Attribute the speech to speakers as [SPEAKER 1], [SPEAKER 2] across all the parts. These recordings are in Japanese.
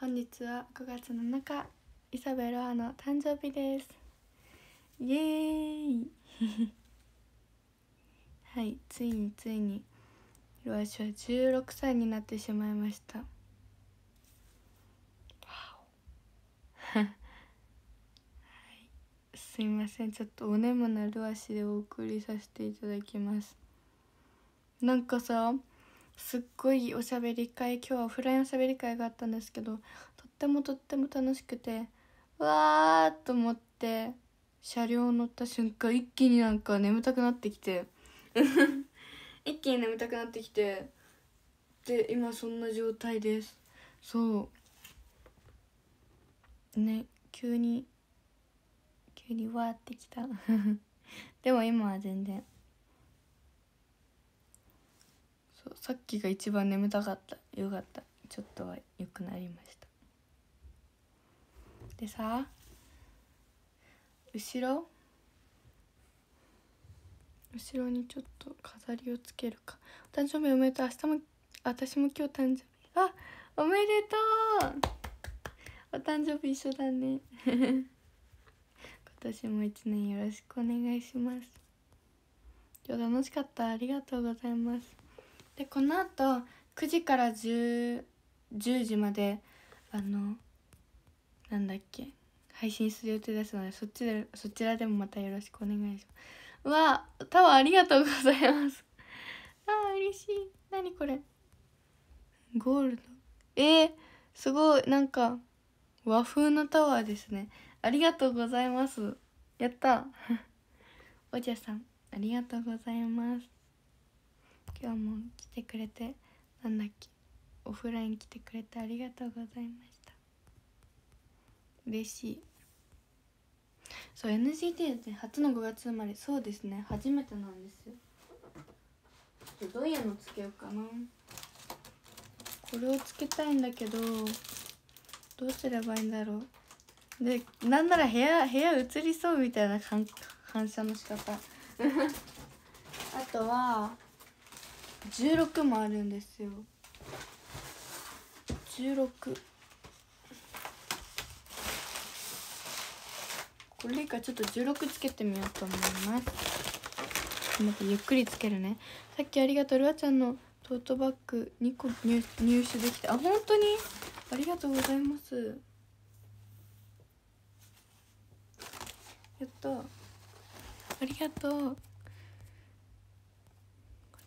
[SPEAKER 1] 本日は5月7日イサベロアの誕生日ですイエーイ はいついについにロアシは16歳になってしまいました はいすいませんちょっとおねむなルアシでお送りさせていただきますなんかさすっごいおしゃべり会今日はオフラインおしゃべり会があったんですけどとってもとっても楽しくてわーと思って車両乗った瞬間一気になんか眠たくなってきて 一気に眠たくなってきてで今そんな状態ですそうね急に急にわーってきた でも今は全然そうさっきが一番眠たかったよかったちょっとは良くなりましたでさ後ろ後ろにちょっと飾りをつけるかお誕生日おめでとう明日も私も今日誕生日あおめでとうお誕生日一緒だね 今年も一年よろしくお願いします今日楽しかったありがとうございますでこのあと9時から 10, 10時まであのなんだっけ配信する予定ですのでそっちでそちらでもまたよろしくお願いしますわあタワーありがとうございますああ嬉しい何これゴールドえー、すごいなんか和風のタワーですねありがとうございますやった おじゃさんありがとうございます今日も来てくれてなんだっけオフライン来てくれてありがとうございました嬉しいそう NCT って初の5月生まれそうですね初めてなんですよどういうのつけようかなこれをつけたいんだけどどうすればいいんだろうでなんなら部屋部屋移りそうみたいな反射の仕方 あとは16もあるんですよ16これいかちょっと16つけてみようと思います待ってゆっくりつけるねさっきありがとうルアちゃんのトートバッグ2個入手できてあ本当にありがとうございますやったありがとう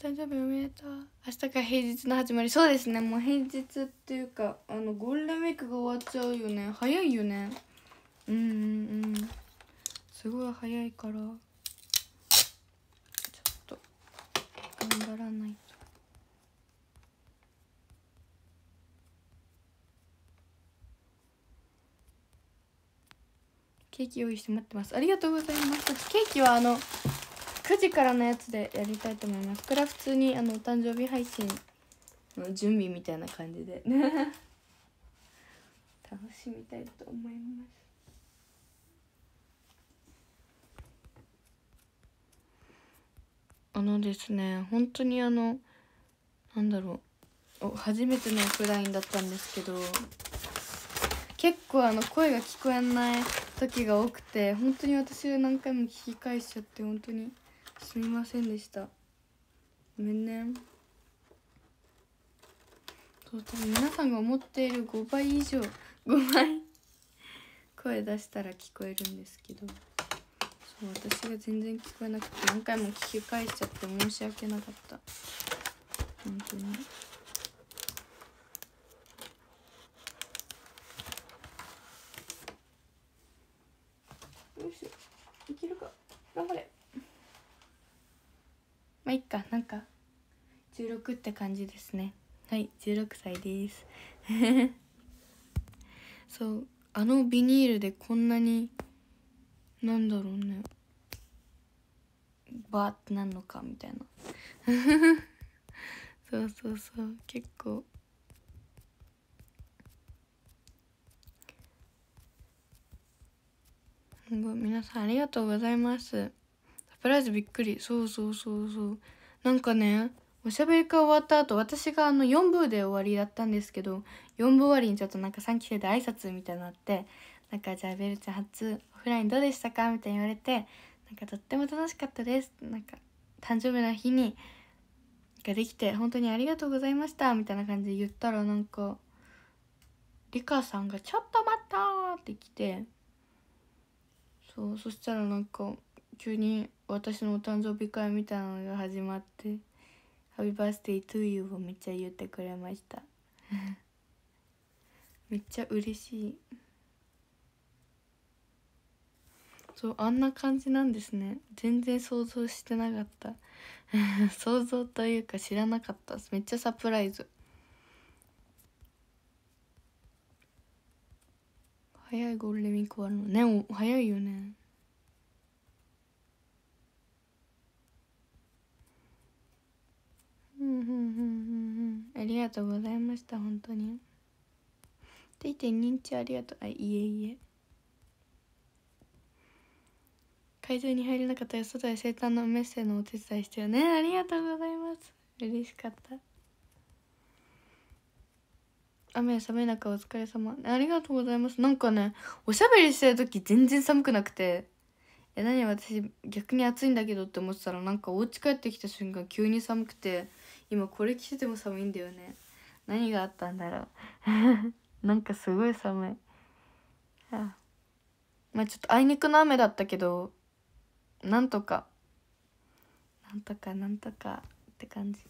[SPEAKER 1] 誕生日おめでとう明日が平日の始まりそうですねもう平日っていうかあのゴールデンウィークが終わっちゃうよね早いよねうんうんうんすごい早いからちょっと頑張らないと。ケーキ用意して待ってますありがとうございますケーキはあの9時からのやつでやりたいと思いますこれは普通にあのお誕生日配信の準備みたいな感じで 楽しみたいと思いますあのですね本当にあのなんだろうお初めてのオフラインだったんですけど結構あの声が聞こえない時が多くて本当に私何回も聞き返しちゃって本当にすみませんでしたごめんねそう多分皆さんが思っている5倍以上5倍声出したら聞こえるんですけどそう私が全然聞こえなくて何回も聞き返しちゃって申し訳なかった本当に。いっかなんか16って感じですねはい16歳です そうあのビニールでこんなになんだろうねバーってなんのかみたいな そうそうそう結構ご皆さんありがとうございますプライズびっくりそうそうそうそうなんかねおしゃべり会終わった後私があの4部で終わりだったんですけど4部終わりにちょっとなんか3期生で挨拶みたいなのってなんかじゃあベルちゃん初オフラインどうでしたかみたいに言われてなんかとっても楽しかったですなんか誕生日の日にができて本当にありがとうございましたみたいな感じで言ったらなんかリカさんが「ちょっと待った!」って来てそうそしたらなんか急に私のお誕生日会みたいなのが始まって「ハビバースデートゥーユー」をめっちゃ言ってくれました めっちゃ嬉しいそうあんな感じなんですね全然想像してなかった 想像というか知らなかっためっちゃサプライズ早いゴールデンウィーク終わるのね早いよねうんうんうんうんありがとうございました本当にていて認知ありがとうあいえいえ会場に入れなかったよ外で生誕のメッセのお手伝いしてよねありがとうございます嬉しかった雨寒い中お疲れ様ありがとうございますなんかねおしゃべりしてる時全然寒くなくてえ何私逆に暑いんだけどって思ってたらなんかお家帰ってきた瞬間急に寒くて今これ着てても寒いんだよね何があったんだろう なんかすごい寒いあまあちょっとあいにくの雨だったけどなんとかなんとかなんとかって感じ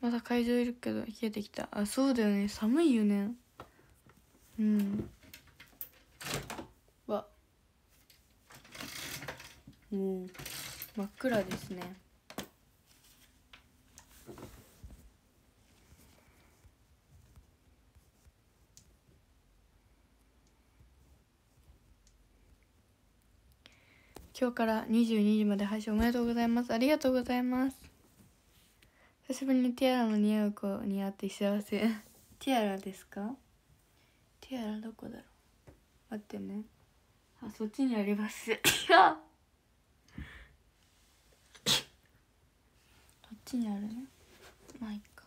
[SPEAKER 1] また会場いるけど冷えてきたあそうだよね寒いよねうんわもう真っ暗ですね今日から22時まで配信おめでとうございますありがとうございます久しぶりにティアラの似合う子に会って幸せティアラですかティアラどこだろう待ってねあそっちにあります こっちにあるねまあいいか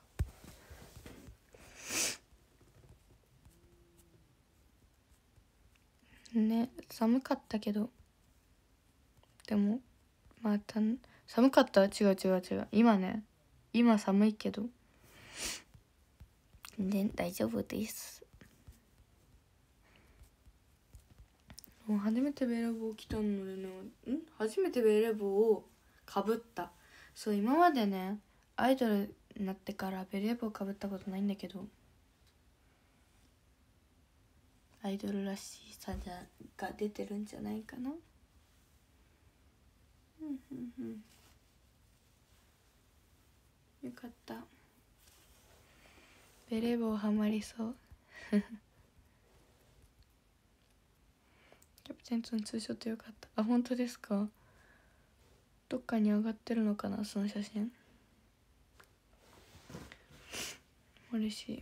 [SPEAKER 1] ね寒かったけどでもまた寒かった違う違う違う今ね今寒いけど全然大丈夫ですもう初めてベレー帽着たのでねん初めてベレー帽をかぶったそう今までねアイドルになってからベレー帽かぶったことないんだけどアイドルらしさが出てるんじゃないかなうんうんうんよかったベレー帽はまりそう キャプテンとのツーショットよかったあ本当ですかどっかに上がってるのかなその写真嬉しい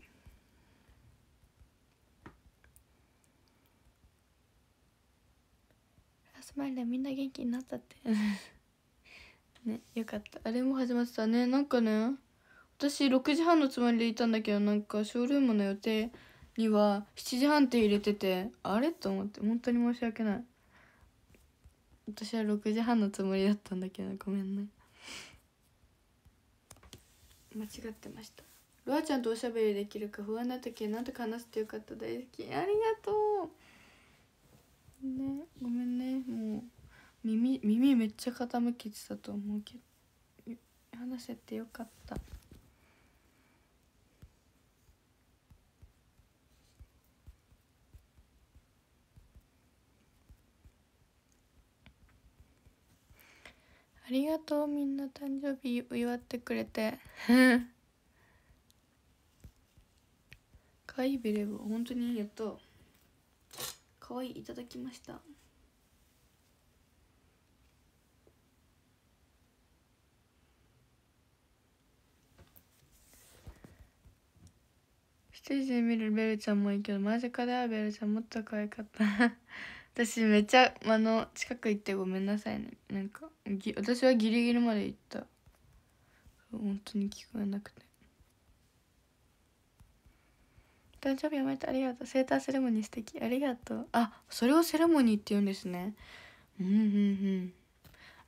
[SPEAKER 1] ラスマイルでみんな元気になったってねよかったあれも始まってたねなんかね私6時半のつもりでいたんだけどなんかショールームの予定には7時半って入れててあれと思って本当に申し訳ない私は6時半のつもりだったんだけどごめんね間違ってましたロアちゃんとおしゃべりできるか不安な時は何とか話してよかった大好きありがとうめっちゃ傾けてたと思うけど話せてよかったありがとうみんな誕生日祝ってくれてかわいいベレー帽本当にありがとうかわいいいただきました一人で見るベルちゃんもいいけど間近だよベルちゃんもっと可愛かった 私めっちゃあの近く行ってごめんなさいねなんかぎ私はギリギリまで行った本当に聞こえなくて誕生日おめでとうありがとうセーターセレモニー素敵ありがとうあそれをセレモニーって言うんですねうんうん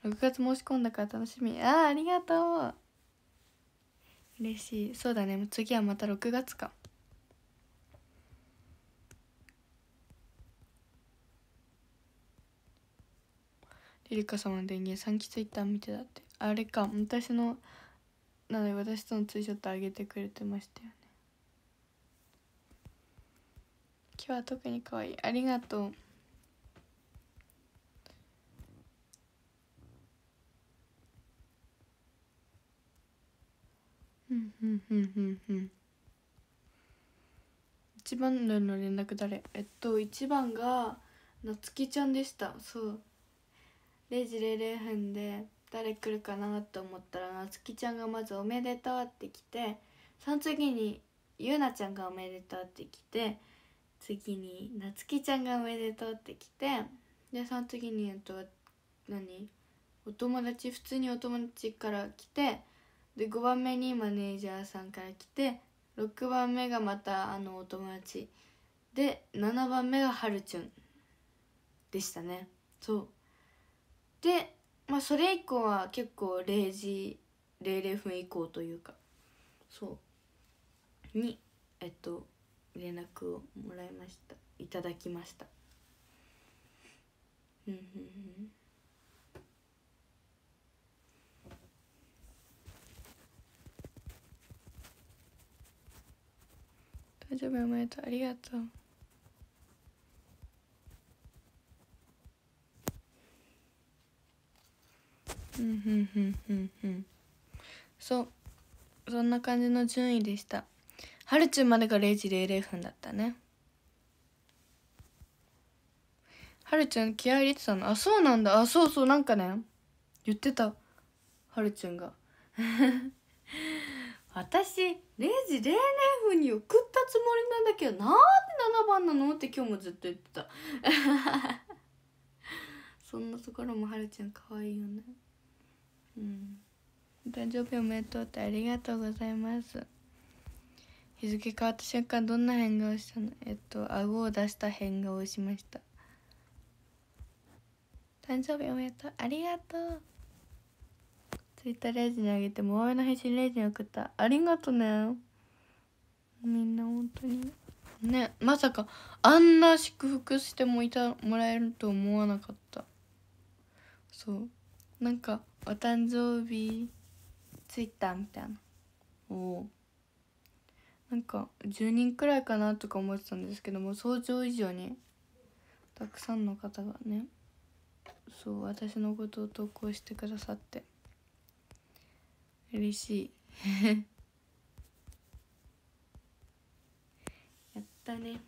[SPEAKER 1] うん6月申し込んだから楽しみああありがとう嬉しいそうだね次はまた6月かリリカ様の電源3期ツイッター見てたってあれか私のなので私とのツーショットあげてくれてましたよね今日は特に可愛いありがとううんうんうんうんうん一番の連絡誰えっと一番がなつきちゃんでしたそう0時00分で誰来るかなと思ったらなつきちゃんがまず「おめでとう」って来てその次にゆうなちゃんが「おめでとう」って来て次になつきちゃんが「おめでとう」って来てでその次にえっと何お友達普通にお友達から来てで5番目にマネージャーさんから来て6番目がまたあのお友達で7番目がはるちゅんでしたねそうで、まあ、それ以降は結構0時00分以降というかそうにえっと連絡をもらいましたいただきましたうんうんうん大丈夫お前とありがとううんうんうんうんうんそうそんな感じの順位でしたハルチュんまでが0時00分だったねはるちゃん気合入れてたのあそうなんだあそうそうなんかね言ってたはるちゃんが 私0時00分に送ったつもりなんだけどなんで7番なのって今日もずっと言ってた そんなところもはるちゃん可愛いよねうん誕生日おめでとうってありがとうございます日付変わった瞬間どんな変顔したのえっと顎を出した変顔をしました誕生日おめでとうありがとうツイッターレジにあげても前の配信レジに送ったありがとねみんな本当にねまさかあんな祝福してもいたもらえると思わなかったそうなんかお誕生日ツイッターみたいなをなんか10人くらいかなとか思ってたんですけども想像以上にたくさんの方がねそう私のことを投稿してくださって嬉しい やったね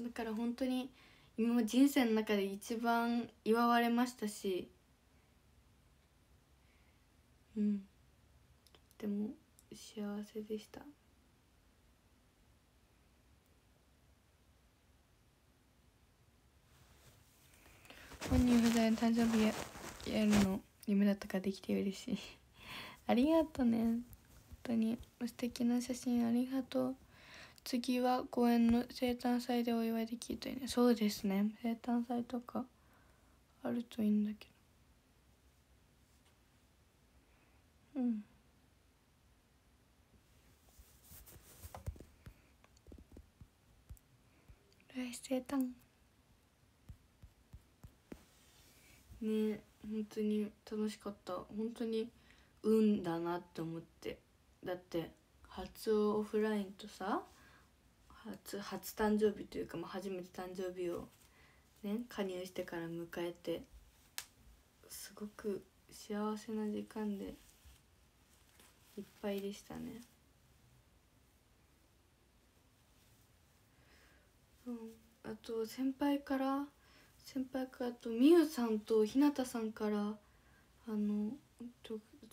[SPEAKER 1] だから本当に今も人生の中で一番祝われましたしうんとても幸せでした。本人不在の誕生日やるの夢だったからできて嬉しいありがとうね本当に素敵な写真ありがとう次は公園の生誕祭でお祝いできるといいねそうですね生誕祭とかあるといいんだけどうん来生誕ね本当に楽しかった本当に運だなって思ってだって初オフラインとさ初初誕生日というか、まあ、初めて誕生日をね加入してから迎えてすごく幸せな時間でいっぱいでしたね。うん、あと先輩から先輩からとみゆさんとひなたさんからあの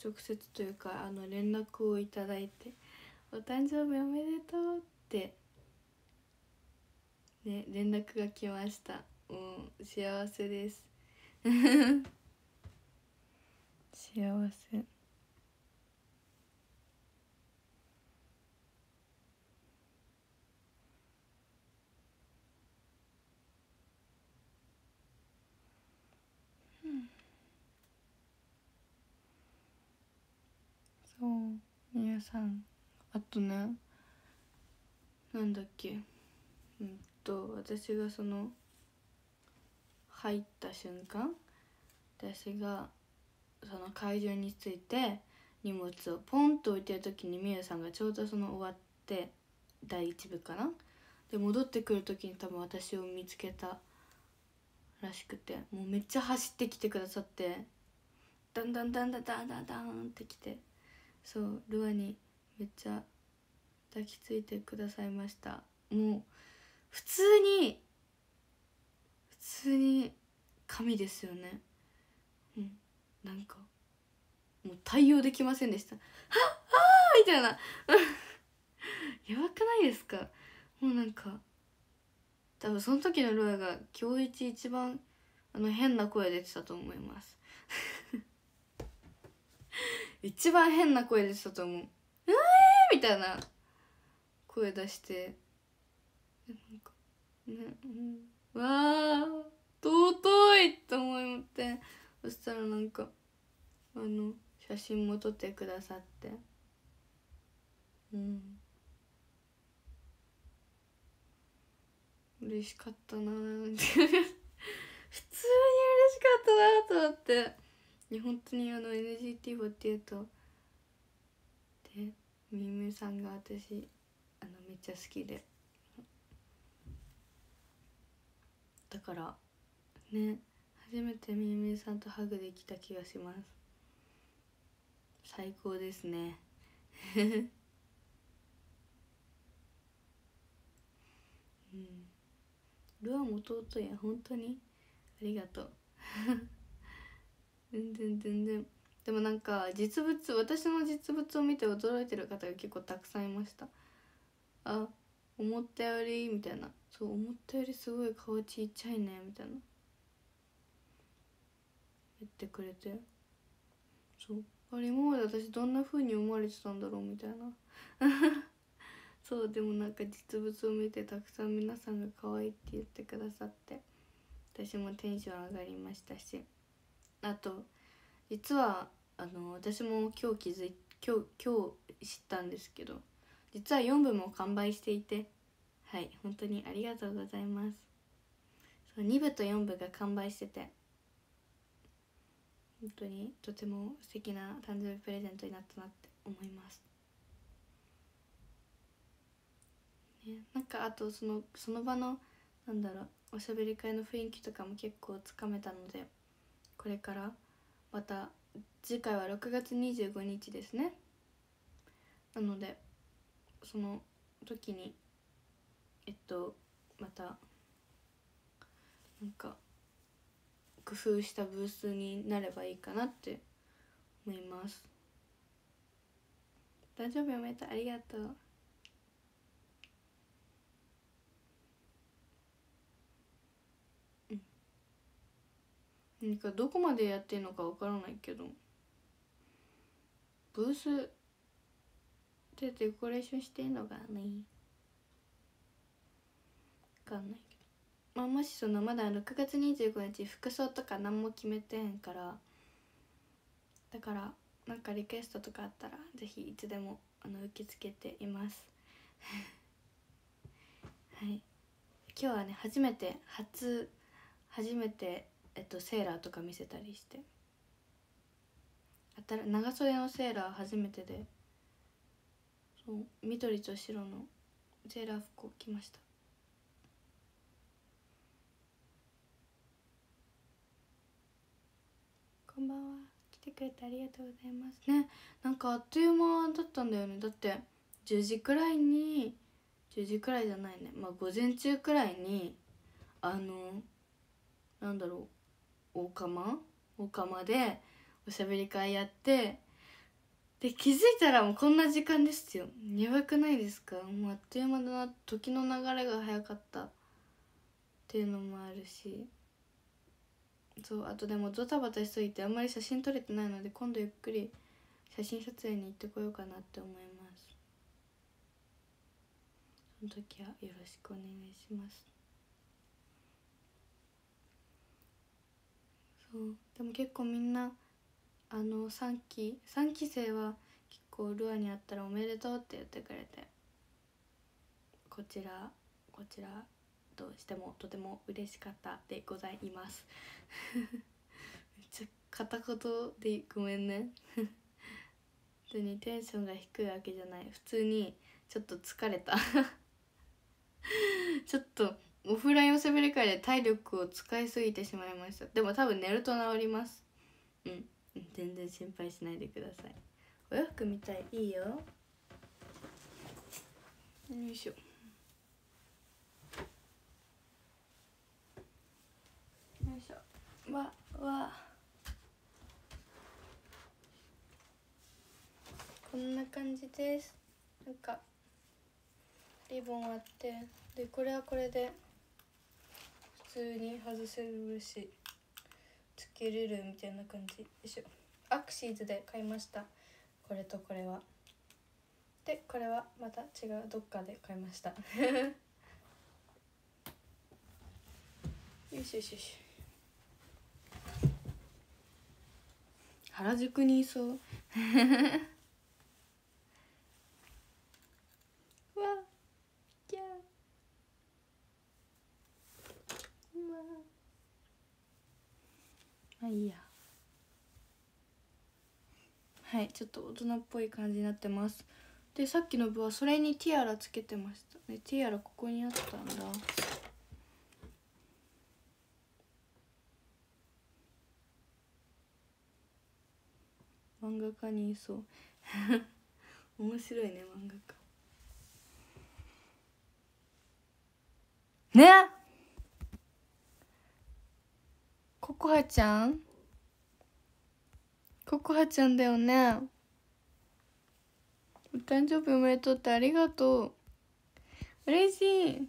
[SPEAKER 1] 直接というかあの連絡をいただいて「お誕生日おめでとう」ってね連絡が来ましたうん幸せです幸せそう皆さんあとねなんだっけうんと私がその入った瞬間私がその会場に着いて荷物をポンと置いてる時にみゆさんがちょうどその終わって第1部かなで戻ってくる時に多分私を見つけたらしくてもうめっちゃ走ってきてくださってだんだんだんだんだんだんだんってきてそうルアにめっちゃ抱きついてくださいましたもう普通に普通に神ですよねうんなんかもう対応できませんでしたはっはあ!」みたいな やばくないですかもうなんか多分その時のロアが今日一一番あの変な声出てたと思います 一番変な声出てたと思う「うえー!」みたいな声出してなんね、うん、わあ尊いと思ってそしたらなんかあの写真も撮ってくださってうん嬉しかったな 普通に嬉しかったなと思って本当にあの NGT48 でみゆみゆさんが私あのめっちゃ好きで。だからね初めてみゆみゆさんとハグできた気がします最高ですね うんルアン弟や本当にありがとう 全然全然でもなんか実物私の実物を見て驚いてる方が結構たくさんいましたあ思ったよりみたいなそう思ったよりすごい顔ちっちゃいねみたいな言ってくれてそうあれ今まで私どんなふうに思われてたんだろうみたいな そうでもなんか実物を見てたくさん皆さんが可愛いって言ってくださって私もテンション上がりましたしあと実はあの私も今日気づい今日今日知ったんですけど実は4部も完売していてはい本当にありがとうございますそう2部と4部が完売してて本当にとても素敵な誕生日プレゼントになったなって思います、ね、なんかあとそのその場のなんだろうおしゃべり会の雰囲気とかも結構つかめたのでこれからまた次回は6月25日ですねなのでその時にえっとまたなんか工夫したブースになればいいかなって思います大丈夫よめたありがとうなんかどこまでやってんのかわからないけどブースちょっとデコレーションしてんのがね分かんないけど、まあ、もしそのまだ6月25日服装とか何も決めてへんからだからなんかリクエストとかあったら是非いつでもあの受け付けています はい今日はね初めて初初めて、えっと、セーラーとか見せたりして長袖のセーラー初めてで。緑と白のセーラー服を着ましたこんばんは来てくれてありがとうございますねなんかあっという間だったんだよねだって10時くらいに10時くらいじゃないねまあ午前中くらいにあのなんだろう大釜大釜でおしゃべり会やってで気づいたらもうこんな時間ですよやばくないですかもうあっという間だな時の流れが早かったっていうのもあるしそうあとでもドタバタしといてあんまり写真撮れてないので今度ゆっくり写真撮影に行ってこようかなって思いますその時はよろしくお願いしますそうでも結構みんなあの3期3期生は結構ルアに会ったら「おめでとう」って言ってくれてこちらこちらとしてもとても嬉しかったでございます めっちゃ片言でごめんね普通 にテンションが低いわけじゃない普通にちょっと疲れた ちょっとオフラインおしゃべり会で体力を使いすぎてしまいましたでも多分寝ると治りますうん全然心配しないでくださいお洋服みたいいいよよいしょよいしょわわこんな感じですなんかリボンあってでこれはこれで普通に外せるしいけルるみたいな感じでしょアクシーズで買いましたこれとこれはでこれはまた違うどっかで買いましたよしよしよし原宿にいそうまあいいやはいちょっと大人っぽい感じになってますでさっきの部はそれにティアラつけてましたで、ティアラここにあったんだ漫画家にいそう 面白いね漫画家ねココハちゃんココハちゃんだよねお誕生日おめでとうってありがとう嬉しい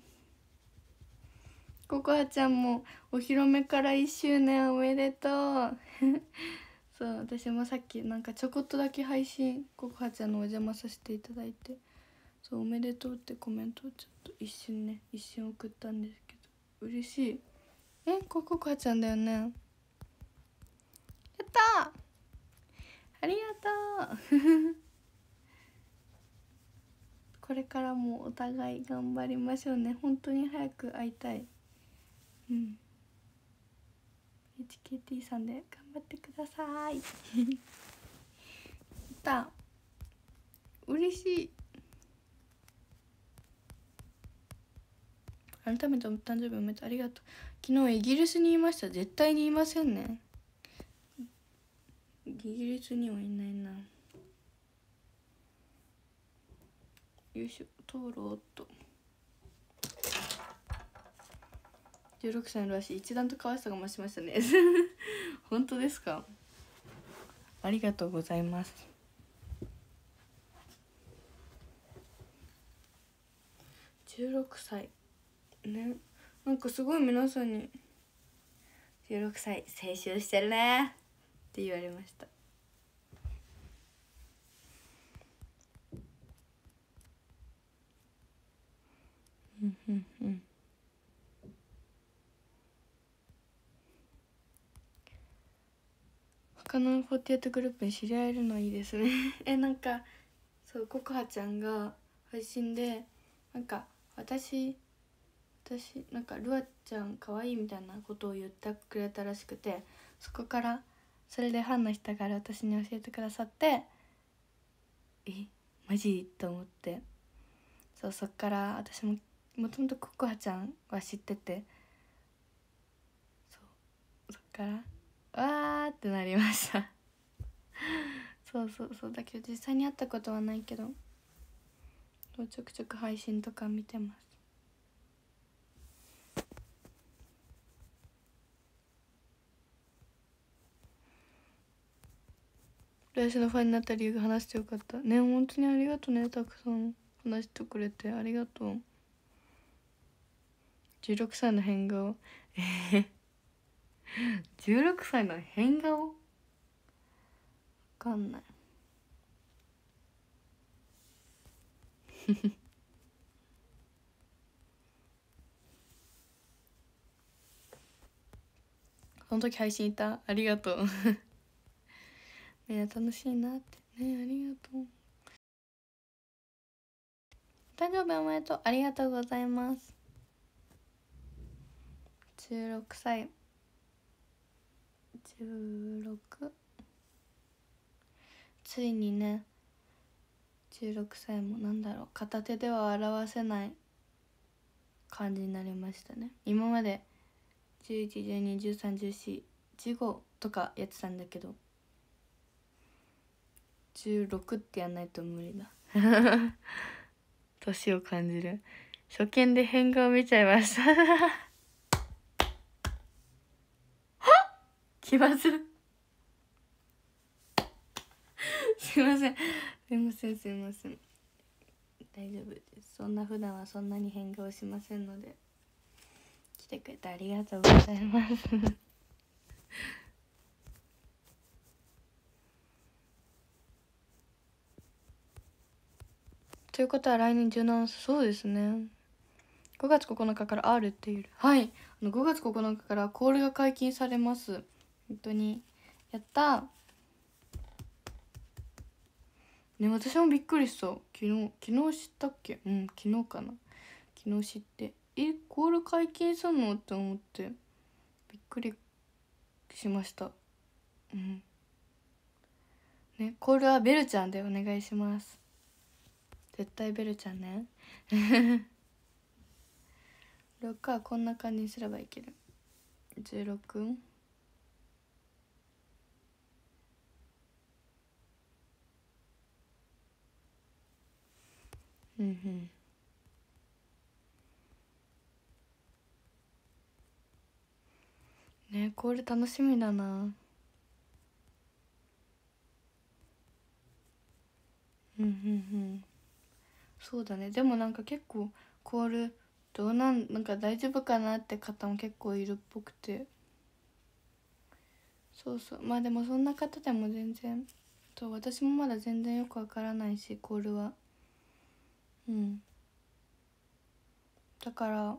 [SPEAKER 1] ココハちゃんもお披露目から1周年おめでとう そう私もさっきなんかちょこっとだけ配信ココハちゃんのお邪魔させていただいてそうおめでとうってコメントをちょっと一瞬ね一瞬送ったんですけど嬉しいえここかちゃんだよねやったありがとう これからもお互い頑張りましょうね本当に早く会いたいうん HKT さんで頑張ってください やった嬉しい改めてお誕生日おめでとうありがとう昨日イギリスにいました絶対にいませんねイギリスにはいないなよいしょ通ろうと16歳のらしい一段と可愛さが増しましたね 本当ですかありがとうございます16歳ねなんかすごい皆さんに「16歳青春してるね」って言われましたうんうんうん他の48グループに知り合えるのいいですね えなんかそうココハちゃんが配信でなんか私私なんかルアちゃん可愛いみたいなことを言ってくれたらしくてそこからそれでファンの人から私に教えてくださってえマジと思ってそうそっから私ももともとココアちゃんは知っててそうそっからわーってなりましたそうそうそうだけど実際に会ったことはないけどちょくちょく配信とか見てます私のファンになった理由が話してよかったね本当にありがとうねたくさん話してくれてありがとう16歳の変顔えー、16歳の変顔わかんないその時配信いたありがとういや、楽しいなってねありがとう誕生日おめでとうありがとうございます16歳16ついにね16歳もなんだろう片手では表せない感じになりましたね今まで1112131415とかやってたんだけど16ってやんないと無理だ年を感じる初見で変顔見ちゃいましたは 気まず すいませんすいませんすいません大丈夫ですそんな普段はそんなに変顔しませんので来てくれてありがとうございますということは来年17そうですね5月9日から R っていうはいあの5月9日からコールが解禁されます本当にやったね私もびっくりした昨日昨日知ったっけうん昨日かな昨日知ってえコール解禁すんのって思ってびっくりしましたうんねコールはベルちゃんでお願いします絶対ベルちゃんね6 はこんな感じにすればいける16うんうんねえこれ楽しみだなうんうんうんそうだねでもなんか結構コールどうなんなんか大丈夫かなって方も結構いるっぽくてそうそうまあでもそんな方でも全然う私もまだ全然よくわからないしコールはうんだから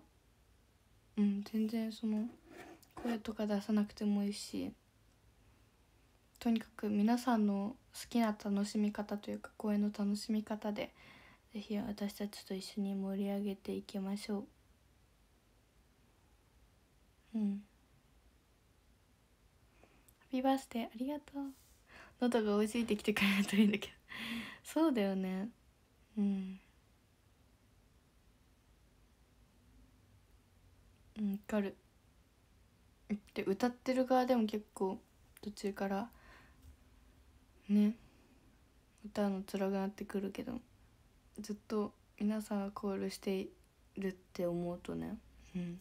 [SPEAKER 1] うん全然その声とか出さなくてもいいしとにかく皆さんの好きな楽しみ方というか公演の楽しみ方でぜひ私たちと一緒に盛り上げていきましょううんハッピーバースデーありがとう喉が追いついてきてくれるといいんだけどそうだよねうんうん、かるで歌ってる側でも結構途中からね歌うの辛くなってくるけどずっと皆さんがコールしているって思うとねうん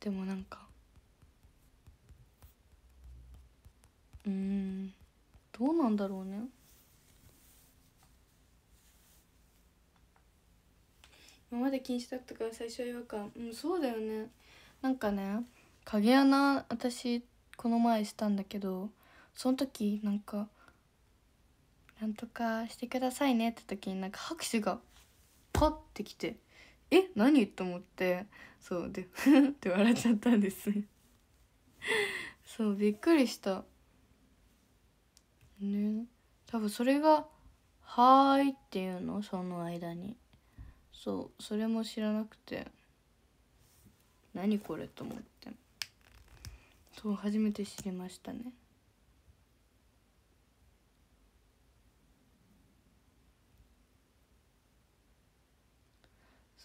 [SPEAKER 1] でもなんかうんどうなんだろうね今まで禁止だったから最初は違和感うんそうだよねなんかね影穴私この前したんだけどその時なんか「なんとかしてくださいね」って時になんか拍手がパッてきて「え何?」と思ってそうで「ふって笑っちゃったんですそうびっくりしたね多分それが「はーい」っていうのその間にそうそれも知らなくて何これと思って。そう初めて知りましたね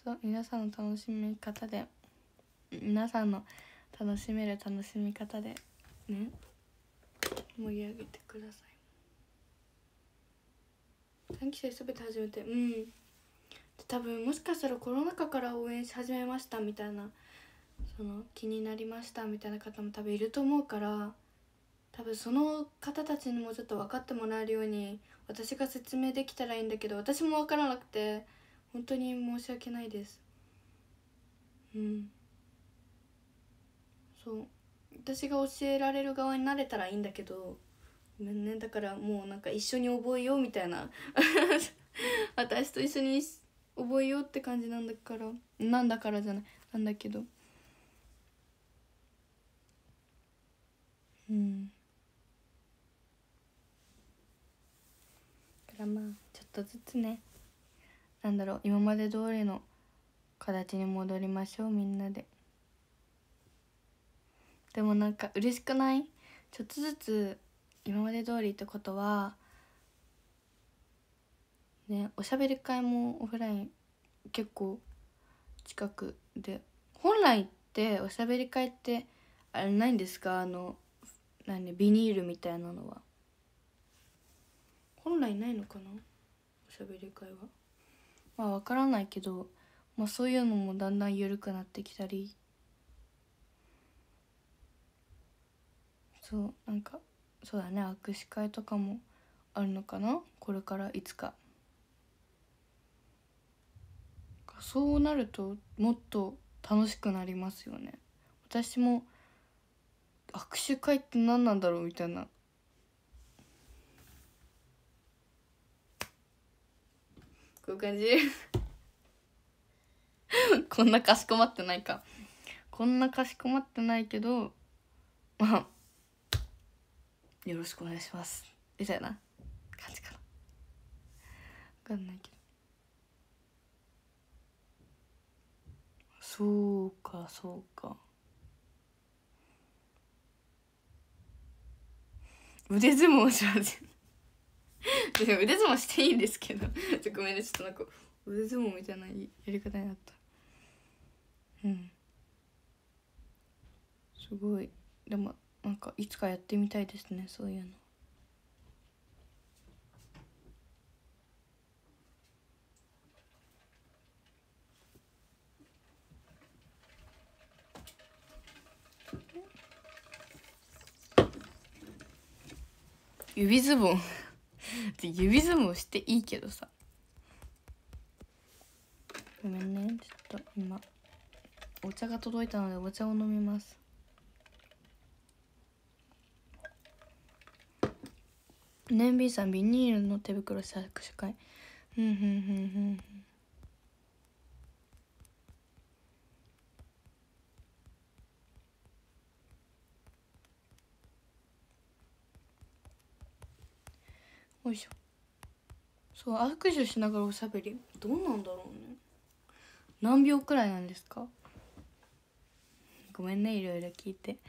[SPEAKER 1] そう皆さんの楽しみ方で皆さんの楽しめる楽しみ方でね盛り上げてください短期生すて初めてうん多分もしかしたらコロナ禍から応援し始めましたみたいなその気になりましたみたいな方も多分いると思うから多分その方たちにもちょっと分かってもらえるように私が説明できたらいいんだけど私も分からなくて本当に申し訳ないですうんそう私が教えられる側になれたらいいんだけどごめんねだからもうなんか一緒に覚えようみたいな 私と一緒に覚えようって感じなんだからなんだからじゃないなんだけど。うんだからまあちょっとずつねなんだろう今まで通りの形に戻りましょうみんなででもなんか嬉しくないちょっとずつ今まで通りってことはねおしゃべり会もオフライン結構近くで本来っておしゃべり会ってあれないんですかあの何ビニールみたいなのは本来ないのかなおしゃべり会はまあわからないけど、まあ、そういうのもだんだん緩くなってきたりそうなんかそうだね握手会とかもあるのかなこれからいつかそうなるともっと楽しくなりますよね私も握手会って何なんだろうみたいなこういう感じ こんなかしこまってないかこんなかしこまってないけどまあよろしくお願いしますみたいな感じかな分かんないけどそうかそうか腕相撲し始腕相撲していいんですけどちょごめんねちょっとなんか腕相撲みたいなやり方になったうんすごいでもなんかいつかやってみたいですねそういうの。指ズボン 指相撲していいけどさごめんねちょっと今お茶が届いたのでお茶を飲みます年 B さんビニールの手袋ししゃく作かいふんふんふんふんよいしょそう握手しながらおしゃべりどうなんだろうね何秒くらいなんですかごめんねいろいろ聞いて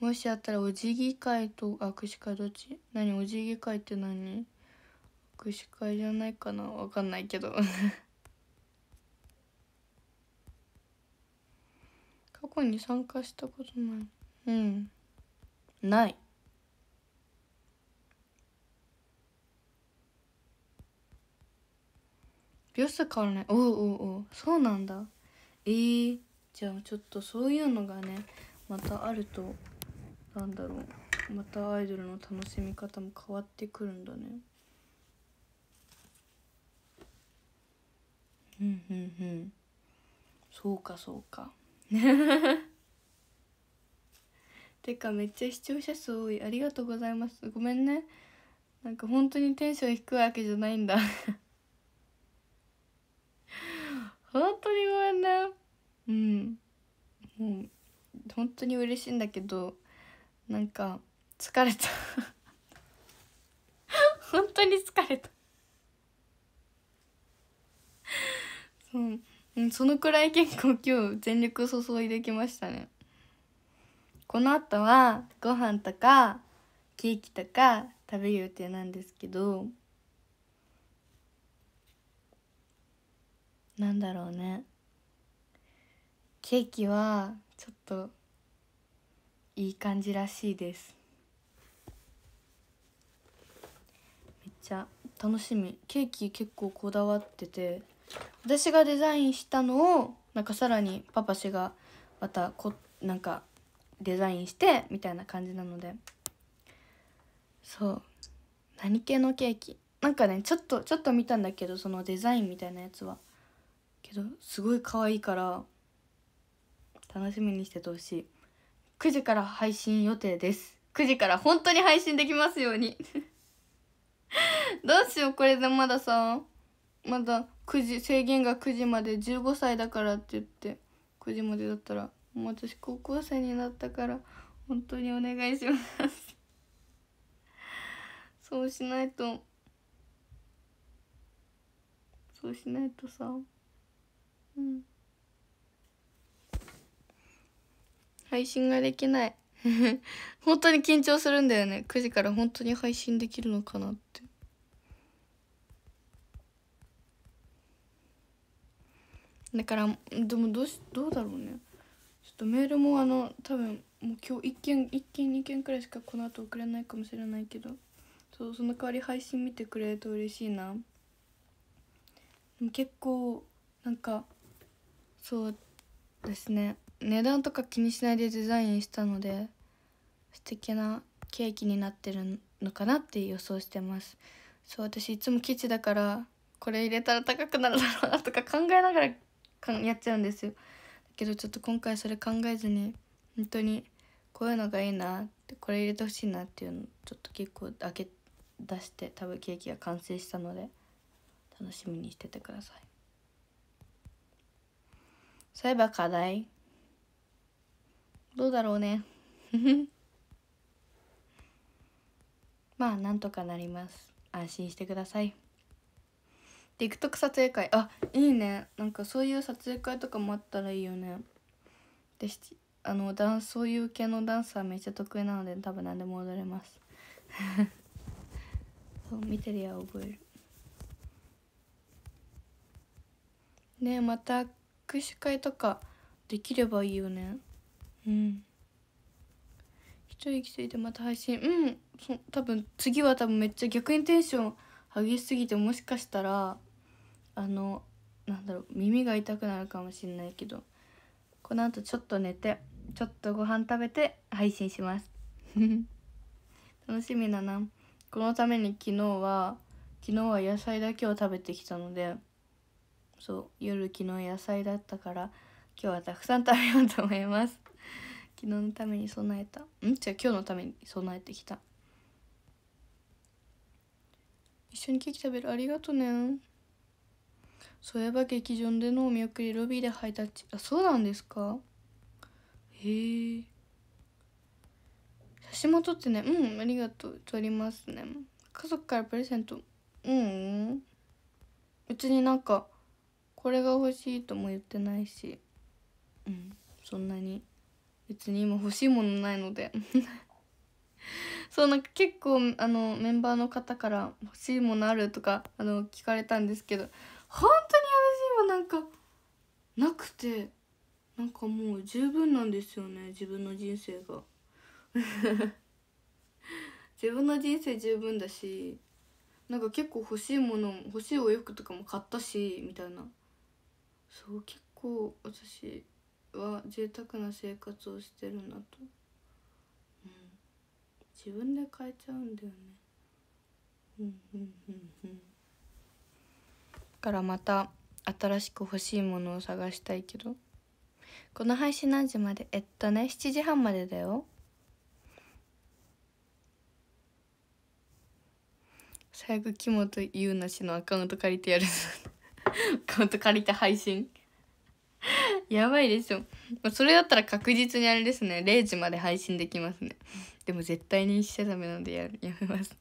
[SPEAKER 1] もしあったらお辞儀会と握手会どっち何お辞儀会って何握手会じゃないかなわかんないけど コンに参加したことないうんない秒数変わらないおうおうおうそうなんだえー、じゃあちょっとそういうのがねまたあるとなんだろうまたアイドルの楽しみ方も変わってくるんだねうんうんうんそうかそうかてかめっちゃ視聴者数多いありがとうございますごめんねなんか本当にテンション低いわけじゃないんだ本当にごめんねうんもう本当に嬉しいんだけどなんか疲れた本当に疲れたそううんそのくらい結構今日全力注いできましたねこの後はご飯とかケーキとか食べる予定なんですけどなんだろうねケーキはちょっといい感じらしいですめっちゃ楽しみケーキ結構こだわってて私がデザインしたのをなんかさらにパパ氏がまたこなんかデザインしてみたいな感じなのでそう何系のケーキなんかねちょっとちょっと見たんだけどそのデザインみたいなやつはけどすごい可愛いから楽しみにしててほしい9時から配信予定です9時から本当に配信できますように どうしようこれでまださまだ9時制限が9時まで15歳だからって言って9時までだったらもう私高校生になったから本当にお願いします そうしないとそうしないとさうん配信ができない 本当に緊張するんだよね9時から本当に配信できるのかなってだからでもどうしどうだろうねちょっとメールもあの多分もう今日1件1件2件くらいしかこの後送れないかもしれないけどそうその代わり配信見てくれると嬉しいな結構なんかそうですね値段とか気にしないでデザインしたので素敵なケーキになってるのかなって予想してますそう私いつもケチだからこれ入れたら高くなるだろうなとか考えながらやっちゃうんですよだけどちょっと今回それ考えずに本当にこういうのがいいなってこれ入れてほしいなっていうのちょっと結構開け出して多分ケーキが完成したので楽しみにしててくださいそういえば課題どうだろうね まあなんとかなります安心してください TikTok 撮影会あいいねなんかそういう撮影会とかもあったらいいよねであのダンそういう系のダンスはめっちゃ得意なので多分何でも踊れます そう見てりゃ覚えるねまた握手会とかできればいいよねうん一息ついてまた配信うんそ多分次は多分めっちゃ逆にテンション激しすぎてもしかしたらあのなんだろう耳が痛くなるかもしれないけどこのあとちょっと寝てちょっとご飯食べて配信します 楽しみだなこのために昨日は昨日は野菜だけを食べてきたのでそう夜昨日野菜だったから今日はたくさん食べようと思います 昨日のために備えたんじゃ今日のために備えてきた一緒にケーキ食べるありがとねそういえば劇場でのお見送りロビーでハイタッチあそうなんですかへえ写真も撮ってねうんありがとう撮りますね家族からプレゼントうん別になんかこれが欲しいとも言ってないしうんそんなに別に今欲しいものないので そうなんか結構あのメンバーの方から欲しいものあるとかあの聞かれたんですけど本当に私今なんかなくてなんかもう十分なんですよね自分の人生が 自分の人生十分だしなんか結構欲しいもの欲しいお洋服とかも買ったしみたいなそう結構私は贅沢な生活をしてるなと、うん、自分で買えちゃうんだよねうんうんうんうんからまた新しく欲しいものを探したいけどこの配信何時までえっとね7時半までだよ最悪木本優奈氏のアカウント借りてやるアカウント借りて配信やばいでしょそれだったら確実にあれですね0時まで配信できますねでも絶対にしちゃダメなんでややめます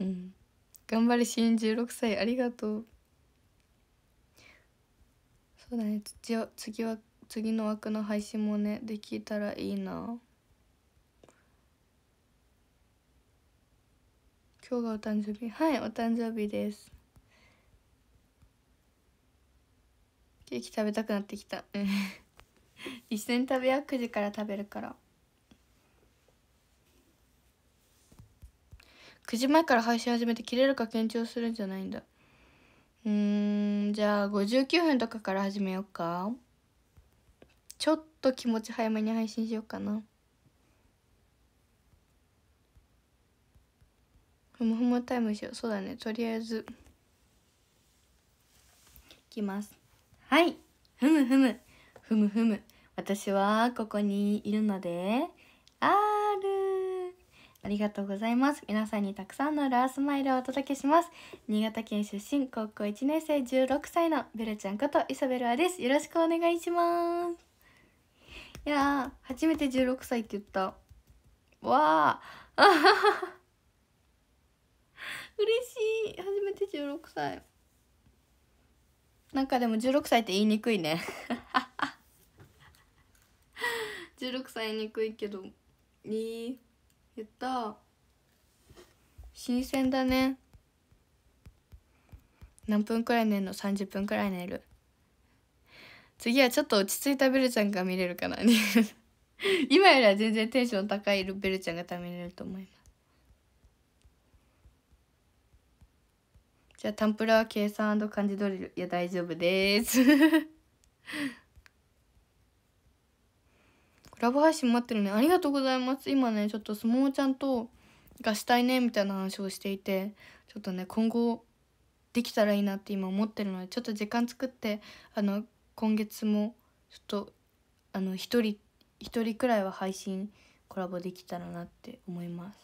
[SPEAKER 1] うん頑張れ新16歳ありがとうそうだね次は次は次の枠の配信もねできたらいいな今日がお誕生日はいお誕生日ですケーキ食べたくなってきた 一緒に食べよう9時から食べるから。9時前から配信始めて切れるか緊張するんじゃないんだうーんじゃあ59分とかから始めようかちょっと気持ち早めに配信しようかなふむふむタイムしようそうだねとりあえずいきますはいふむふむふむふむ私はここにいるのであーありがとうございます。皆さんにたくさんのラースマイルをお届けします。新潟県出身、高校1年生16歳のベルちゃんことイソベルアです。よろしくお願いします。いや初めて16歳って言った。わあ 嬉しい初めて16歳。なんかでも16歳って言いにくいね。16 歳言いにくいけど。いい。やった新鮮だね何分くらい寝るの30分くらい寝る次はちょっと落ち着いたベルちゃんが見れるかな 今よりは全然テンション高いベルちゃんが食べれると思いますじゃあタンプラは計算漢字ドリルいや大丈夫です ラブ配信待ってるね。ありがとうございます。今ね、ちょっと相撲ちゃんとがしたいね、みたいな話をしていて、ちょっとね、今後できたらいいなって今思ってるので、ちょっと時間作って、あの、今月もちょっと、あの、一人、一人くらいは配信コラボできたらなって思います。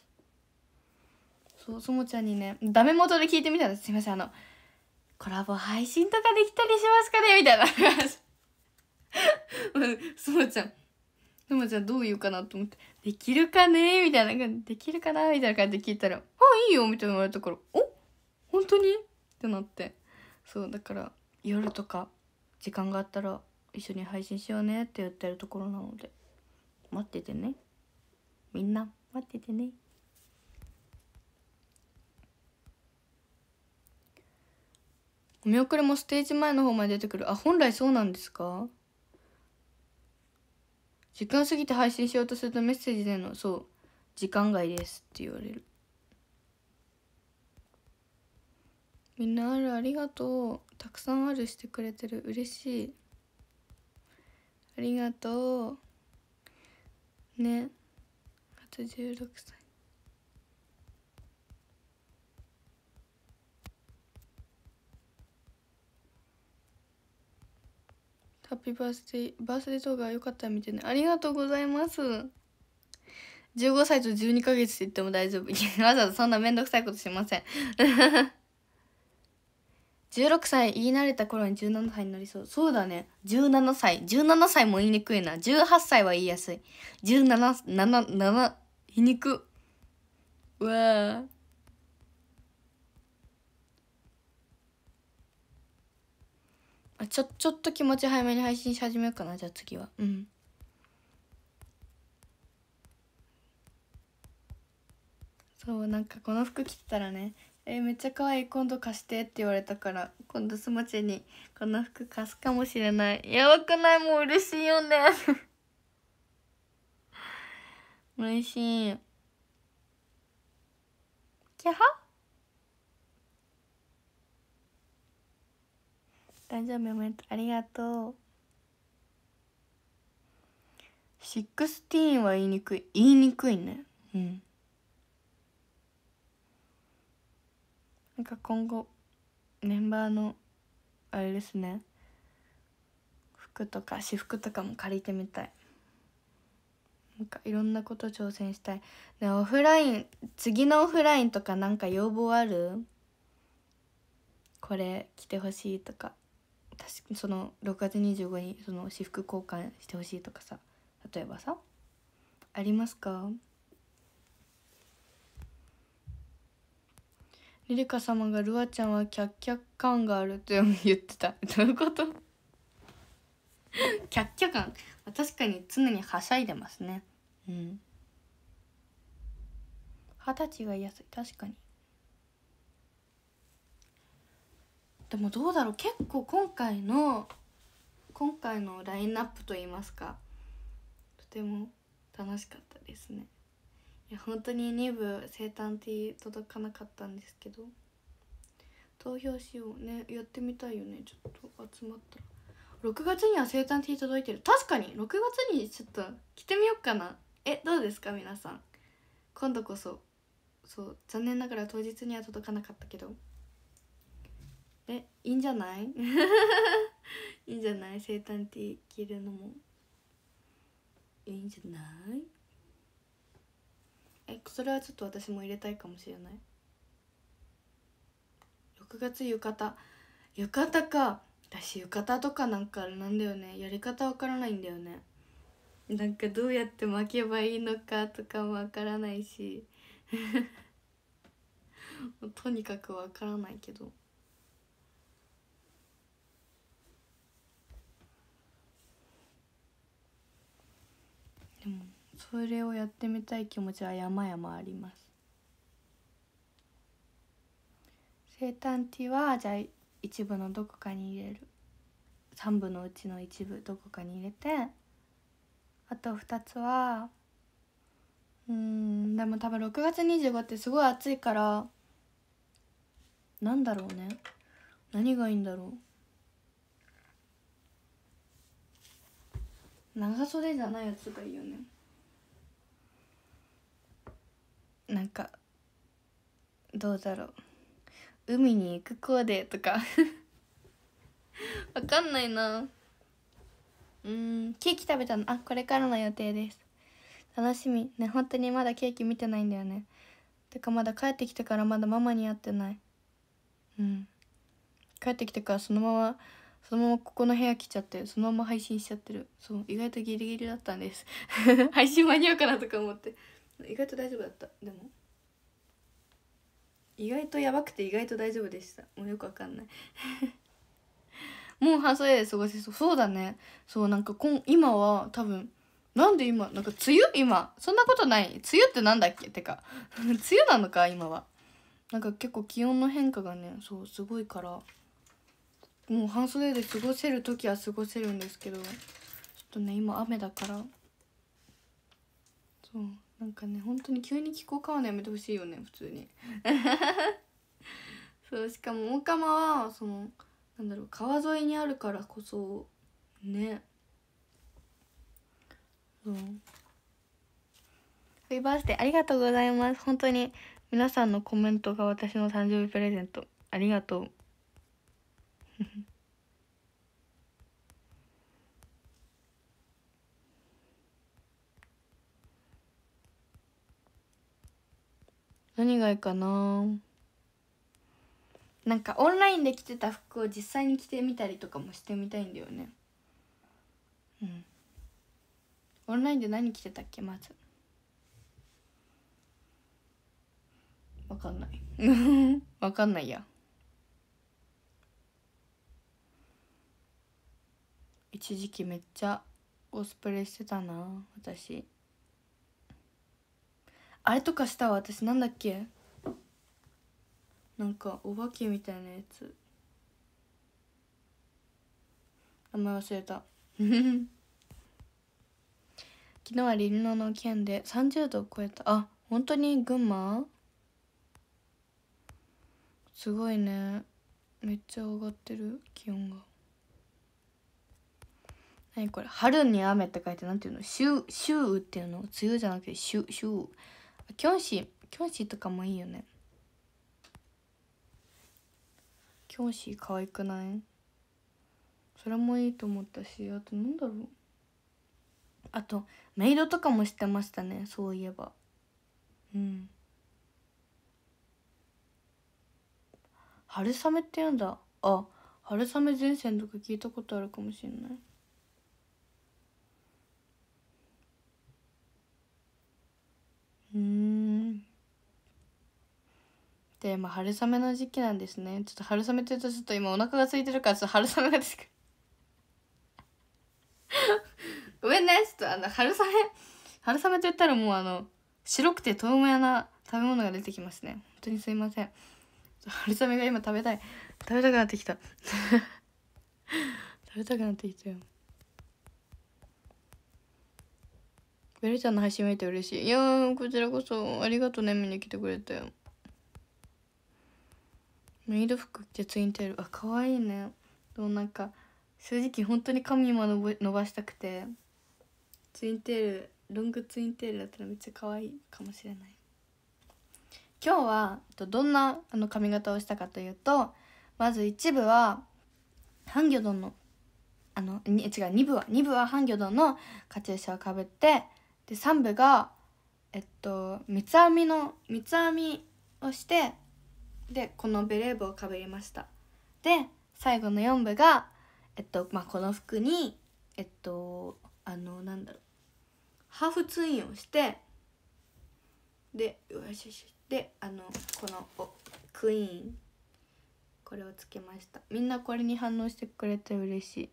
[SPEAKER 1] そう、すもちゃんにね、ダメ元で聞いてみたらすいません、あの、コラボ配信とかできたりしますかねみたいな話。そ もちゃん。でもじゃあどう言うかなと思って「できるかね?」みたいな感じで「きるかな?」みたいな感じで聞いたら「あいいよ」みたいな言われたから「お本当に?」ってなってそうだから夜とか時間があったら一緒に配信しようねって言ってるところなので待っててねみんな待っててねお見送りもステージ前の方まで出てくるあ本来そうなんですか時間過ぎて配信しようとするとメッセージでのそう時間外ですって言われるみんなあるありがとうたくさんあるしてくれてる嬉しいありがとうね86歳ハッピーバースデー、バースデー動画良かったみたいな。ありがとうございます。15歳と12ヶ月って言っても大丈夫。わざわざそんなめんどくさいことしません。16 歳言い慣れた頃に17歳になりそう。そうだね。17歳。17歳も言いにくいな。18歳は言いやすい。17、7、7、言いにく。わあ。あちょちょっと気持ち早めに配信し始めようかなじゃあ次はうんそうなんかこの服着てたらね「えー、めっちゃ可愛い今度貸して」って言われたから今度すまちにこの服貸すかもしれないやばくないもう嬉しいよね 嬉しいキャハ誕生日おめでとうありがとうシックスティーンは言いにくい言いにくいねうんなんか今後メンバーのあれですね服とか私服とかも借りてみたいなんかいろんなこと挑戦したいでオフライン次のオフラインとかなんか要望あるこれ着てほしいとか確かその6月25日にその私服交換してほしいとかさ例えばさありますかリリカ様がルアちゃんはキャッキャ感があるって言ってた どういうことキャッキャ感確かに常にはしゃいでますねうん二十歳が安い確かにでもどうだろう結構今回の今回のラインナップといいますかとても楽しかったですねいや本当に2部生誕ティー届かなかったんですけど投票しようねやってみたいよねちょっと集まったら6月には生誕 T 届いてる確かに6月にちょっと着てみようかなえどうですか皆さん今度こそそう残念ながら当日には届かなかったけどえいいんじゃない いいんじゃない生誕ー着るのもいいんじゃないえそれはちょっと私も入れたいかもしれない6月浴衣浴衣か私浴衣とかなんかあれなんだよねやり方わからないんだよねなんかどうやって巻けばいいのかとかもわからないし とにかくわからないけど。それをやってみたい気持ちは山々あります生誕ティはじゃあ一部のどこかに入れる三部のうちの一部どこかに入れてあと2つはうんでも多分6月25ってすごい暑いからなんだろうね何がいいんだろう長袖じゃないやつがいいよねなんかどうだろう海に行くコーデとか わかんないなうんケーキ食べたのあこれからの予定です楽しみね本当にまだケーキ見てないんだよねてかまだ帰ってきてからまだママに会ってないうん帰ってきてからそのままそのままここの部屋来ちゃってそのまま配信しちゃってるそう意外とギリギリだったんです 配信間に合うかなとか思って意外と大丈夫だったでも意外とやばくて意外と大丈夫でしたもうよくわかんない もう半袖で過ごせそうそうだねそうなんかこん今は多分なんで今なんか梅雨今そんなことない梅雨ってなんだっけてか 梅雨なのか今はなんか結構気温の変化がねそうすごいからもう半袖で過ごせる時は過ごせるんですけどちょっとね今雨だからそうなんかね本当に急に気候変わるのやめてほしいよね普通に そうしかも大釜はそのなんだろう川沿いにあるからこそねそうハッピーバースデーありがとうございます本当に皆さんのコメントが私の誕生日プレゼントありがとう何がいいかななんかオンラインで着てた服を実際に着てみたりとかもしてみたいんだよねうんオンラインで何着てたっけまずわかんない わかんないや一時期めっちゃコスプレしてたな私あれとかしたわ私なんだっけなんかお化けみたいなやつ名前忘れた 昨日はリンノの県で30度を超えたあ本当に群馬すごいねめっちゃ上がってる気温が何これ春に雨って書いてなんていうの週雨っていうの梅雨じゃなくて週雨キョンシーキョンシーとかもいいよねキョンシー可愛くないそれもいいと思ったしあとなんだろうあとメイドとかもしてましたねそういえばうん春雨って言うんだあ春雨前線とか聞いたことあるかもしれないうんで、まあ、春雨の時期なんですねちょっと春雨って言うとちょっと今お腹が空いてるからちょっと春雨が出てくるごめんねちょっとあの春雨春雨と言ったらもうあの白くて透明な食べ物が出てきますね本当にすいません春雨が今食べたい食べたくなってきた 食べたくなってきたよベルちゃんの配信見て嬉しいいやーこちらこそありがとうね見に来てくれてメイド服着てツインテールあ可愛いねでもなんか正直本当に髪今伸ばしたくてツインテールロングツインテールだったらめっちゃ可愛いかもしれない今日はどんなあの髪型をしたかというとまず一部はハンギョドンのあの違う2部は二部はハンギョドンのカチューシャをかぶってで3部がえっと三つ編みの三つ編みをしてでこのベレー帽をかぶりましたで最後の4部がえっとまあこの服にえっとあのなんだろうハーフツインをしてでうわししであのこのおクイーンこれをつけましたみんなこれに反応してくれて嬉しい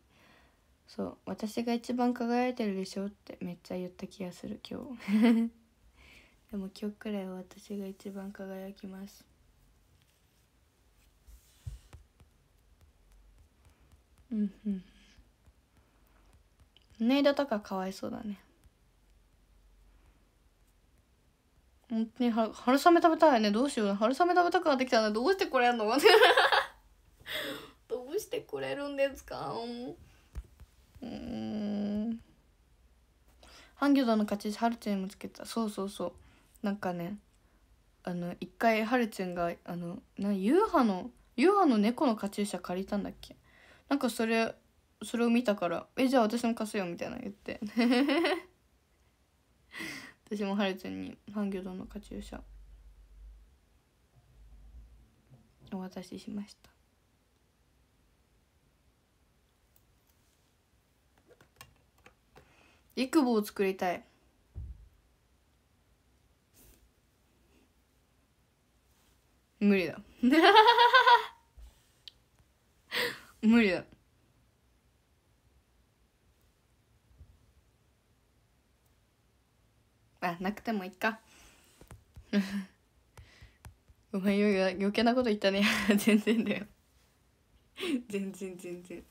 [SPEAKER 1] そう私が一番輝いてるでしょってめっちゃ言った気がする今日 でも今日くらいは私が一番輝きますうんうんネイとかかわいそうだね本当に春春雨食べたいねどうしよう春雨食べたくなってきたねどうしてこれやんの どうしてくれるんですかうんハンギョドの勝ちハルチェンもつけたそうそうそうなんかねあの一回ハルチェンがあのなユーハのユーハの猫のカチューシャ借りたんだっけなんかそれそれを見たから「えじゃあ私も貸すよ」みたいな言って 私もハルチェンにハンギョドのカチューシャお渡ししましたイクボを作りたい無理だ 無理だあなくてもいいか お前よ余計なこと言ったね 全然だよ全然全然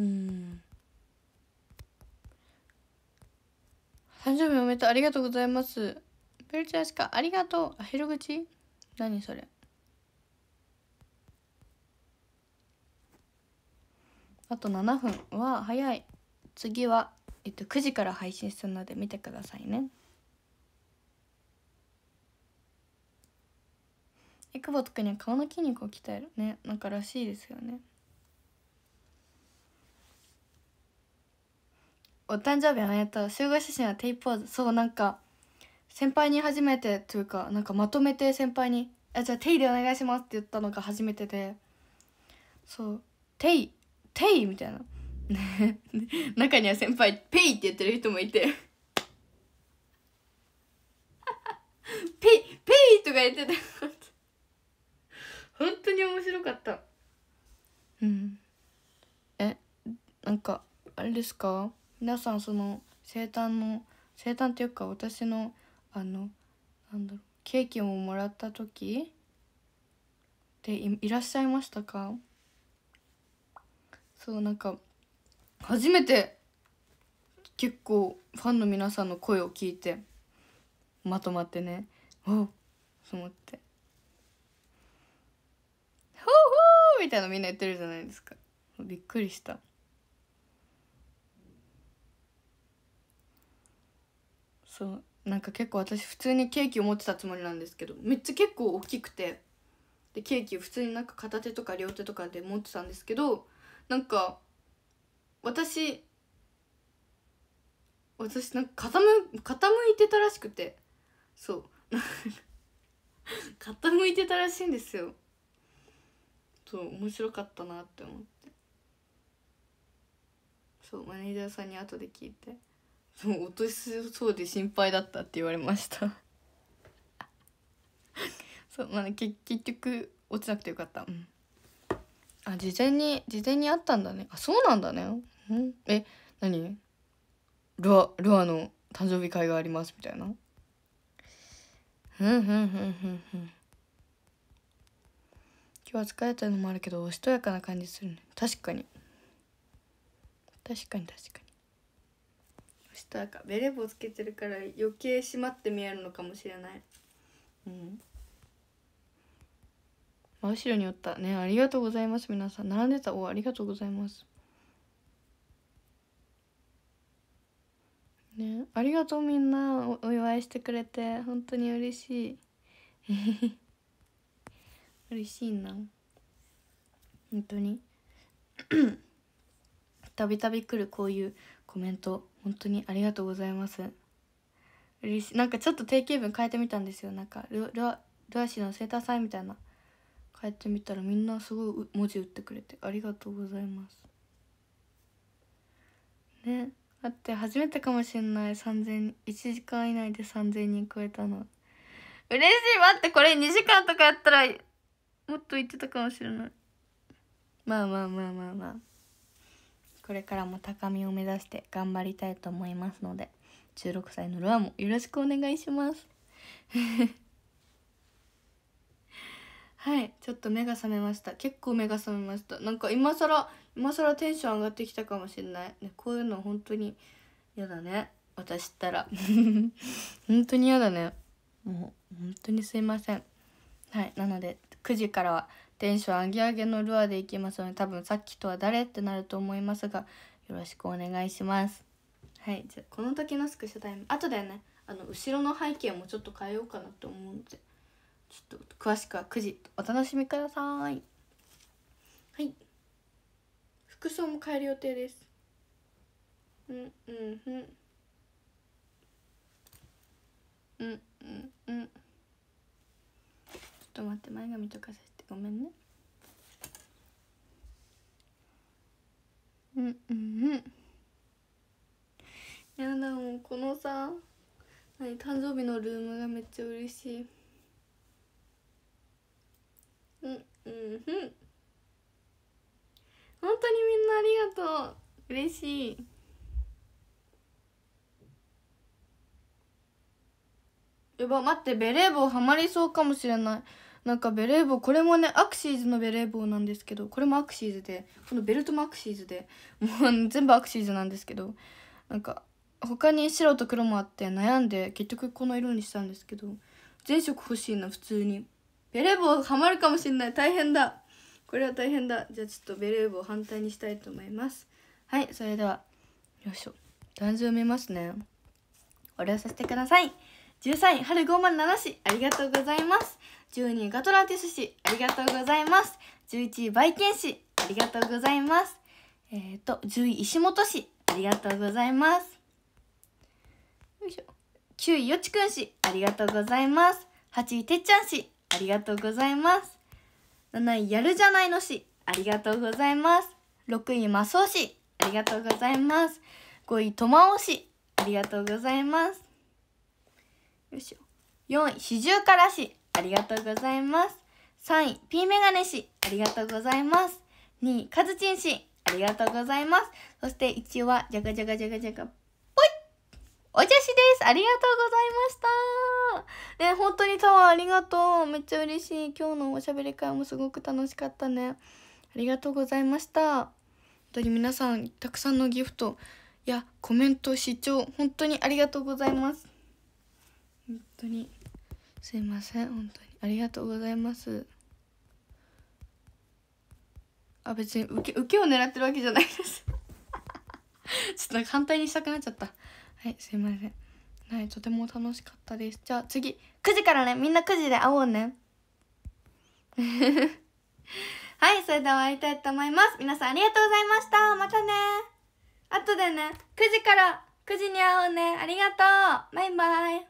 [SPEAKER 1] うん誕生日おめでとうありがとうございますベルチャーしかありがとうあ広口何それあと7分は早い次は、えっと、9時から配信するので見てくださいねえくぼとくには顔の筋肉を鍛えるねなんからしいですよねお誕生日おめでとう集合写真はテイポーズそうなんか先輩に初めてというかなんかまとめて先輩に「あじゃあテイでお願いします」って言ったのが初めてでそう「テイテイ」みたいな 中には先輩「ペイ」って言ってる人もいて ペイ「ペイ」とか言ってた本当に面白かったうんえなんかあれですか皆さんその生誕の生誕というか私のあのなんだろうケーキをもらった時でいらっしゃいましたかそうなんか初めて結構ファンの皆さんの声を聞いてまとまってねおっと思って「ほうほう!」みたいなみんな言ってるじゃないですかびっくりした。そうなんか結構私普通にケーキを持ってたつもりなんですけどめっちゃ結構大きくてでケーキ普通になんか片手とか両手とかで持ってたんですけどなんか私私なんか傾傾いてたらしくてそう傾いてたらしいんですよそう面白かったなって思ってそうマネージャーさんに後で聞いて。もう落としそうで心配だったって言われました そうまあ、ね、結局落ちなくてよかった、うん、あ事前に事前にあったんだねあそうなんだね、うん、え何ロアロアの誕生日会がありますみたいなうんうんうんうんうん今日は疲れたのもあるけどおしとやかな感じするね確かに確かに確かにんかベレー帽つけてるから余計閉まって見えるのかもしれないうん真後ろにおったねありがとうございます皆さん並んでたおありがとうございますねありがとうみんなお祝いしてくれて本当に嬉しい 嬉しいな本当に たびたび来るこういうコメント本当にありがとうございます嬉しいなんかちょっと定型文変えてみたんですよなんかルルアルアシの生誕祭みたいな変えてみたらみんなすごい文字打ってくれてありがとうございますねだって初めてかもしんない3000 1時間以内で3000人超えたの嬉しい待ってこれ2時間とかやったらもっと言ってたかもしれないまあまあまあまあまあこれからも高みを目指して頑張りたいと思いますので16歳のルアもよろしくお願いします はいちょっと目が覚めました結構目が覚めましたなんか今更今更テンション上がってきたかもしれない、ね、こういうの本当に嫌だね私ったら 本当に嫌だねもう本当にすいませんはいなので9時からはテンション上げ上げのルアーでいきますので、多分さっきとは誰ってなると思いますが、よろしくお願いします。はい、じゃこの時のスクショタイム、後よね、あの、後ろの背景もちょっと変えようかなと思うので、ちょっと詳しくは9時、お楽しみください。はい。服装も変える予定です。うん、うん、うん。うん、うん、うん。ちょっと待って、前髪とかさごめんねうんうんうんやだもうこのさ何誕生日のルームがめっちゃ嬉しいうんうんうん本当にみんなありがとう嬉しいやば待ってベレー帽はまりそうかもしれないなんかベレー帽これもねアクシーズのベレー帽なんですけどこれもアクシーズでこのベルトもアクシーズでもう全部アクシーズなんですけどなんか他に白と黒もあって悩んで結局この色にしたんですけど全色欲しいな普通にベレー帽はまるかもしんない大変だこれは大変だじゃあちょっとベレー帽反対にしたいと思いますはいそれではよいしょ男女を見ますねお礼をさせてください13位春507市ありがとうございます12位ガトランティス氏ありがとうございます11位売ン氏ありがとうございますえっ、ー、と10位石本氏ありがとうございますよいしょ9位よちくん氏ありがとうございます8位てっちゃん氏ありがとうございます7位やるじゃないの氏ありがとうございます6位マオ氏ありがとうございます5位とまお氏ありがとうございますよいしょ4位四十から氏ありがとうございます。3位、P メガネ氏、ありがとうございます。2位、カズチン氏、ありがとうございます。そして1位は、じゃがじゃがじゃがじゃが、ぽいお茶師ですありがとうございましたね、本当にタワーありがとうめっちゃ嬉しい今日のおしゃべり会もすごく楽しかったね。ありがとうございました。本当に皆さん、たくさんのギフト、やコメント視聴本当にありがとうございます本当にすいません本当にありがとうございますあ別に受け受けを狙ってるわけじゃないです ちょっとなか反対にしたくなっちゃったはいすいませんはいとても楽しかったですじゃあ次9時からねみんな9時で会おうね はいそれでは会いたいと思います皆さんありがとうございましたまたねあとでね9時から9時に会おうねありがとうバイバイ